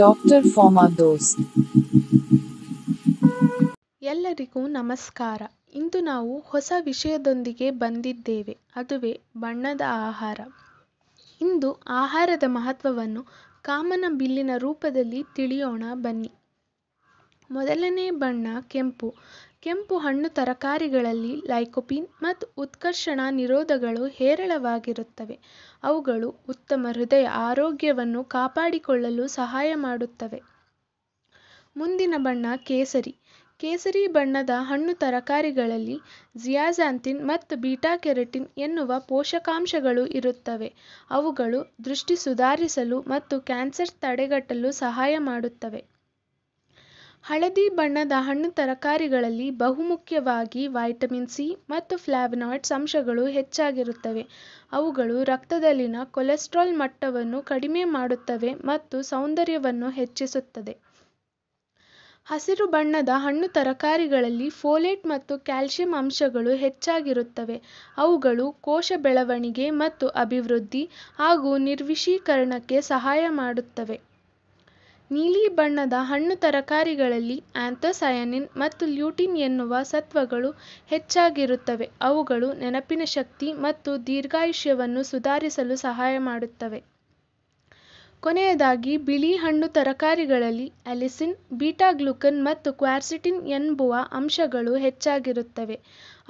Doctor ಎಲ್ಲರಿಗೂ ನಮಸ್ಕಾರ ಇಂದು ನಾವು ಹೊಸ ವಿಷಯದೊಂದಿಗೆ ಬಂದಿದ್ದೇವೆ ಅದುವೇ ಬಣ್ಣದ ಆಹಾರ ಇಂದು ಆಹಾರದ ಮಹತ್ವವನ್ನು ಕಾಮನ ಬಿಲ್ಲಿನ ರೂಪದಲ್ಲಿ ತಿಳಿಯೋಣ ಬನ್ನಿ ಮೊದಲನೇ ಬಣ್ಣ ಕೆಂಪು ಕೆಂಪು ಹಣ್ಣು ತರಕಾರಿಗಳಲ್ಲಿ ಲೈಕೋಪೀನ್ ಮತ್ತು ಉತ್ಕರ್ಷಣ ನಿರೋಧಗಳು ಹೇರಳವಾಗಿರುತ್ತವೆ ಅವುಗಳು ಉತ್ತಮ ಹೃದಯ ಆರೋಗ್ಯವನ್ನು ಕಾಪಾಡಿಕೊಳ್ಳಲು ಸಹಾಯ ಮಾಡುತ್ತವೆ ಮುಂದಿನ ಬಣ್ಣ ಕೇಸರಿ ಕೇಸರಿ ಬಣ್ಣದ ಹಣ್ಣು ತರಕಾರಿಗಳಲ್ಲಿ ಜಿಯಾಜಾಂತಿನ್ ಮತ್ತು ಬೀಟಾ ಕೆರಟಿನ್ ಎನ್ನುವ ಪೋಷಕಾಂಶಗಳು ಇರುತ್ತವೆ ಅವುಗಳು ದೃಷ್ಟಿ ಸುಧಾರಿಸಲು ಮತ್ತು ಕ್ಯಾನ್ಸರ್ ತಡೆಗಟ್ಟಲು ಸಹಾಯ ಮಾಡುತ್ತವೆ ಹಳದಿ ಬಣ್ಣದ ಹಣ್ಣು ತರಕಾರಿಗಳಲ್ಲಿ ಬಹುಮುಖ್ಯವಾಗಿ ವೈಟಮಿನ್ ಸಿ ಮತ್ತು ಫ್ಲಾವನಾಯ್ಡ್ಸ್ ಅಂಶಗಳು ಹೆಚ್ಚಾಗಿರುತ್ತವೆ ಅವುಗಳು ರಕ್ತದಲ್ಲಿನ ಕೊಲೆಸ್ಟ್ರಾಲ್ ಮಟ್ಟವನ್ನು ಕಡಿಮೆ ಮಾಡುತ್ತವೆ ಮತ್ತು ಸೌಂದರ್ಯವನ್ನು ಹೆಚ್ಚಿಸುತ್ತದೆ ಹಸಿರು ಬಣ್ಣದ ಹಣ್ಣು ತರಕಾರಿಗಳಲ್ಲಿ ಫೋಲೇಟ್ ಮತ್ತು ಕ್ಯಾಲ್ಸಿಯಂ ಅಂಶಗಳು ಹೆಚ್ಚಾಗಿರುತ್ತವೆ ಅವುಗಳು ಕೋಶ ಬೆಳವಣಿಗೆ ಮತ್ತು ಅಭಿವೃದ್ಧಿ ಹಾಗೂ ನಿರ್ವಿಷೀಕರಣಕ್ಕೆ ಸಹಾಯ ಮಾಡುತ್ತವೆ ನೀಲಿ ಬಣ್ಣದ ಹಣ್ಣು ತರಕಾರಿಗಳಲ್ಲಿ ಆಂಥೊಸಯಾನಿನ್ ಮತ್ತು ಲ್ಯೂಟಿನ್ ಎನ್ನುವ ಸತ್ವಗಳು ಹೆಚ್ಚಾಗಿರುತ್ತವೆ. ಅವುಗಳು ನೆನಪಿನ ಶಕ್ತಿ ಮತ್ತು ದೀರ್ಘಾಯುಷ್ಯವನ್ನು ಸುಧಾರಿಸಲು ಸಹಾಯ ಮಾಡುತ್ತವೆ. ಕೊನೆಯದಾಗಿ, ಬಿಳಿ ಹಣ್ಣು ತರಕಾರಿಗಳಲ್ಲಿ ಅಲಿಸಿನ್, ಬೀಟಾ-ಗ್ಲುಕನ್ ಮತ್ತು ಕ್ವಾರ್ಸಿಟಿನ್ ಎಂಬುವ ಅಂಶಗಳು ಹೆಚ್ಚಾಗಿರುತ್ತವೆ.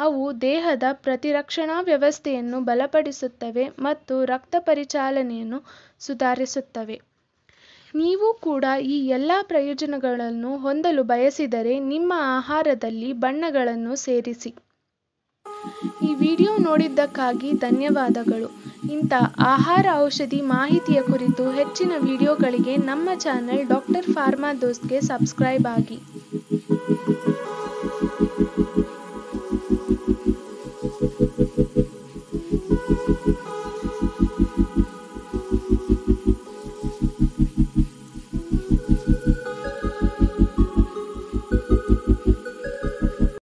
ಅವು ದೇಹದ ಪ್ರತಿರಕ್ಷಣಾ ವ್ಯವಸ್ಥೆಯನ್ನು ಬಲಪಡಿಸುತ್ತವೆ ಮತ್ತು ರಕ್ತ ಪರಿಚಾಲನೆಯನ್ನು ಸುಧಾರಿಸುತ್ತವೆ. ನೀವು ಕೂಡ ಈ ಎಲ್ಲ ಪ್ರಯೋಜನಗಳನ್ನು ಹೊಂದಲು ಬಯಸಿದರೆ ನಿಮ್ಮ ಆಹಾರದಲ್ಲಿ ಬಣ್ಣಗಳನ್ನು ಸೇರಿಸಿ ಈ ವಿಡಿಯೋ ನೋಡಿದ್ದಕ್ಕಾಗಿ ಧನ್ಯವಾದಗಳು ಇಂಥ ಆಹಾರ ಔಷಧಿ ಮಾಹಿತಿಯ ಕುರಿತು ಹೆಚ್ಚಿನ ವಿಡಿಯೋಗಳಿಗೆ ನಮ್ಮ ಚಾನೆಲ್ ಡಾಕ್ಟರ್ ಫಾರ್ಮಾ ದೋಸ್ತ್ಗೆ ಸಬ್ಸ್ಕ್ರೈಬ್ ಆಗಿ